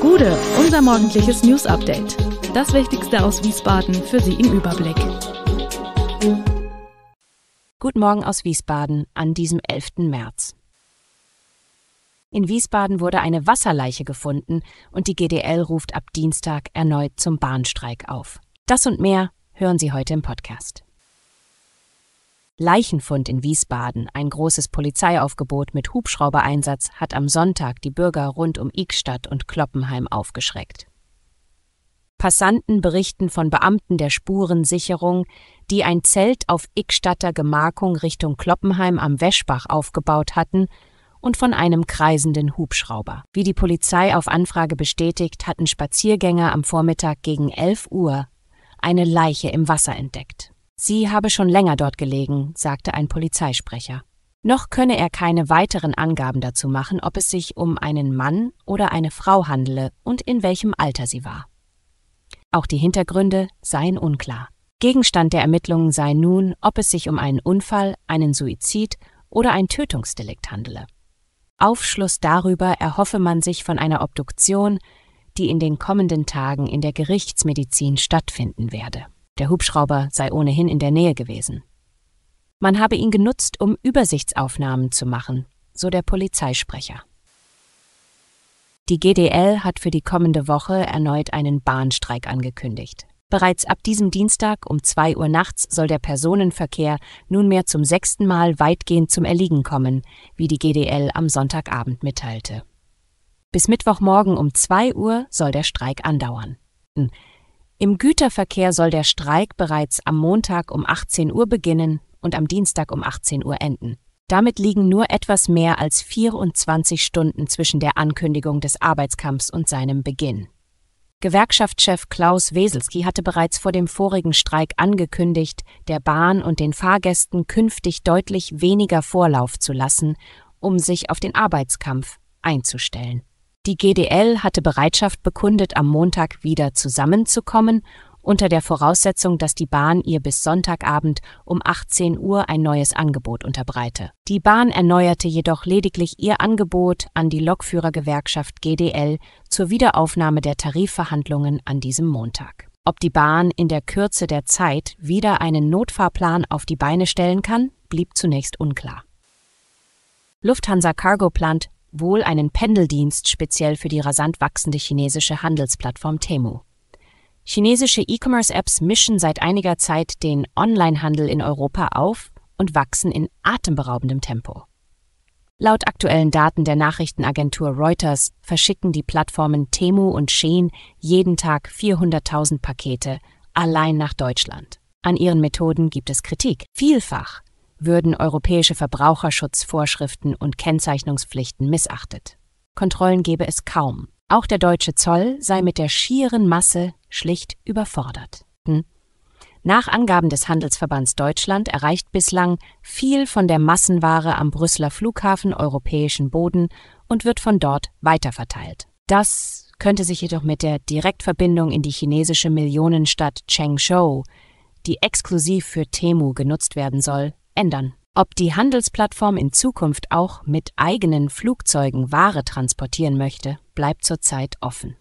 Gude, unser morgendliches News Update. Das Wichtigste aus Wiesbaden für Sie im Überblick. Guten Morgen aus Wiesbaden an diesem 11. März. In Wiesbaden wurde eine Wasserleiche gefunden und die GDL ruft ab Dienstag erneut zum Bahnstreik auf. Das und mehr hören Sie heute im Podcast. Leichenfund in Wiesbaden. Ein großes Polizeiaufgebot mit Hubschraubereinsatz hat am Sonntag die Bürger rund um Ickstadt und Kloppenheim aufgeschreckt. Passanten berichten von Beamten der Spurensicherung, die ein Zelt auf Ickstatter Gemarkung Richtung Kloppenheim am Weschbach aufgebaut hatten und von einem kreisenden Hubschrauber. Wie die Polizei auf Anfrage bestätigt, hatten Spaziergänger am Vormittag gegen 11 Uhr eine Leiche im Wasser entdeckt. Sie habe schon länger dort gelegen, sagte ein Polizeisprecher. Noch könne er keine weiteren Angaben dazu machen, ob es sich um einen Mann oder eine Frau handele und in welchem Alter sie war. Auch die Hintergründe seien unklar. Gegenstand der Ermittlungen sei nun, ob es sich um einen Unfall, einen Suizid oder ein Tötungsdelikt handele. Aufschluss darüber erhoffe man sich von einer Obduktion, die in den kommenden Tagen in der Gerichtsmedizin stattfinden werde. Der Hubschrauber sei ohnehin in der Nähe gewesen. Man habe ihn genutzt, um Übersichtsaufnahmen zu machen, so der Polizeisprecher. Die GDL hat für die kommende Woche erneut einen Bahnstreik angekündigt. Bereits ab diesem Dienstag um 2 Uhr nachts soll der Personenverkehr nunmehr zum sechsten Mal weitgehend zum Erliegen kommen, wie die GDL am Sonntagabend mitteilte. Bis Mittwochmorgen um 2 Uhr soll der Streik andauern. Im Güterverkehr soll der Streik bereits am Montag um 18 Uhr beginnen und am Dienstag um 18 Uhr enden. Damit liegen nur etwas mehr als 24 Stunden zwischen der Ankündigung des Arbeitskampfs und seinem Beginn. Gewerkschaftschef Klaus Weselski hatte bereits vor dem vorigen Streik angekündigt, der Bahn und den Fahrgästen künftig deutlich weniger Vorlauf zu lassen, um sich auf den Arbeitskampf einzustellen. Die GDL hatte Bereitschaft bekundet, am Montag wieder zusammenzukommen, unter der Voraussetzung, dass die Bahn ihr bis Sonntagabend um 18 Uhr ein neues Angebot unterbreite. Die Bahn erneuerte jedoch lediglich ihr Angebot an die Lokführergewerkschaft GDL zur Wiederaufnahme der Tarifverhandlungen an diesem Montag. Ob die Bahn in der Kürze der Zeit wieder einen Notfahrplan auf die Beine stellen kann, blieb zunächst unklar. Lufthansa Cargo plant wohl einen Pendeldienst speziell für die rasant wachsende chinesische Handelsplattform Temu. Chinesische E-Commerce-Apps mischen seit einiger Zeit den Online-Handel in Europa auf und wachsen in atemberaubendem Tempo. Laut aktuellen Daten der Nachrichtenagentur Reuters verschicken die Plattformen Temu und Shein jeden Tag 400.000 Pakete allein nach Deutschland. An ihren Methoden gibt es Kritik, vielfach würden europäische Verbraucherschutzvorschriften und Kennzeichnungspflichten missachtet. Kontrollen gäbe es kaum. Auch der deutsche Zoll sei mit der schieren Masse schlicht überfordert. Hm? Nach Angaben des Handelsverbands Deutschland erreicht bislang viel von der Massenware am Brüsseler Flughafen europäischen Boden und wird von dort weiterverteilt. Das könnte sich jedoch mit der Direktverbindung in die chinesische Millionenstadt Chengshou, die exklusiv für Temu genutzt werden soll, ändern. Ob die Handelsplattform in Zukunft auch mit eigenen Flugzeugen Ware transportieren möchte, bleibt zurzeit offen.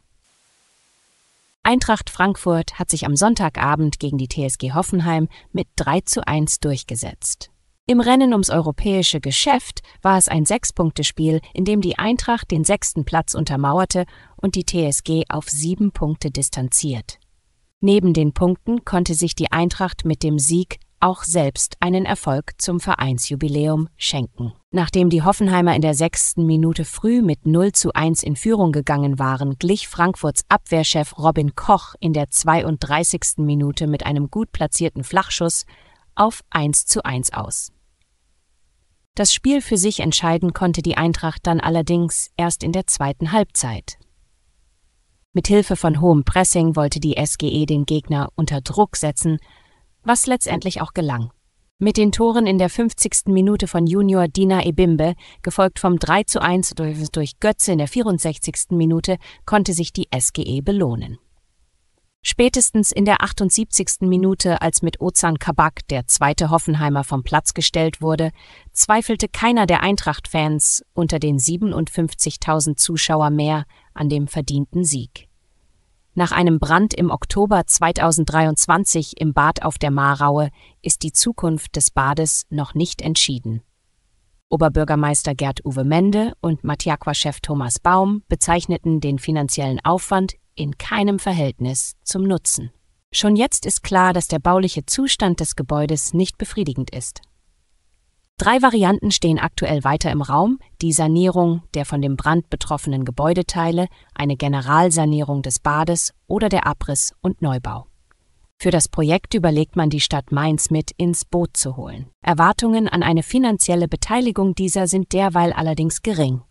Eintracht Frankfurt hat sich am Sonntagabend gegen die TSG Hoffenheim mit 3 zu 1 durchgesetzt. Im Rennen ums europäische Geschäft war es ein Sechs-Punkte-Spiel, in dem die Eintracht den sechsten Platz untermauerte und die TSG auf sieben Punkte distanziert. Neben den Punkten konnte sich die Eintracht mit dem Sieg auch selbst einen Erfolg zum Vereinsjubiläum schenken. Nachdem die Hoffenheimer in der sechsten Minute früh mit 0 zu 1 in Führung gegangen waren, glich Frankfurts Abwehrchef Robin Koch in der 32. Minute mit einem gut platzierten Flachschuss auf 1 zu 1 aus. Das Spiel für sich entscheiden konnte die Eintracht dann allerdings erst in der zweiten Halbzeit. Mit Hilfe von hohem Pressing wollte die SGE den Gegner unter Druck setzen, was letztendlich auch gelang. Mit den Toren in der 50. Minute von Junior Dina Ebimbe, gefolgt vom 3 zu 1 durch Götze in der 64. Minute, konnte sich die SGE belohnen. Spätestens in der 78. Minute, als mit Ozan Kabak der zweite Hoffenheimer vom Platz gestellt wurde, zweifelte keiner der Eintracht-Fans unter den 57.000 Zuschauer mehr an dem verdienten Sieg. Nach einem Brand im Oktober 2023 im Bad auf der Maraue ist die Zukunft des Bades noch nicht entschieden. Oberbürgermeister Gerd Uwe Mende und matiaqua chef Thomas Baum bezeichneten den finanziellen Aufwand in keinem Verhältnis zum Nutzen. Schon jetzt ist klar, dass der bauliche Zustand des Gebäudes nicht befriedigend ist. Drei Varianten stehen aktuell weiter im Raum, die Sanierung der von dem Brand betroffenen Gebäudeteile, eine Generalsanierung des Bades oder der Abriss und Neubau. Für das Projekt überlegt man, die Stadt Mainz mit ins Boot zu holen. Erwartungen an eine finanzielle Beteiligung dieser sind derweil allerdings gering.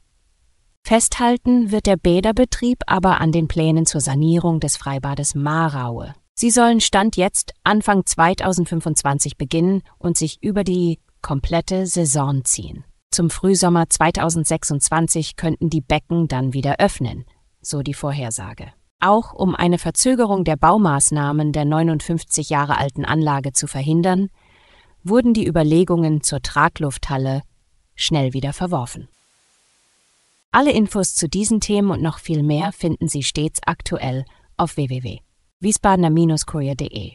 Festhalten wird der Bäderbetrieb aber an den Plänen zur Sanierung des Freibades Maraue. Sie sollen Stand jetzt Anfang 2025 beginnen und sich über die komplette Saison ziehen. Zum Frühsommer 2026 könnten die Becken dann wieder öffnen, so die Vorhersage. Auch um eine Verzögerung der Baumaßnahmen der 59 Jahre alten Anlage zu verhindern, wurden die Überlegungen zur Traglufthalle schnell wieder verworfen. Alle Infos zu diesen Themen und noch viel mehr finden Sie stets aktuell auf www.wiesbadener-kurier.de.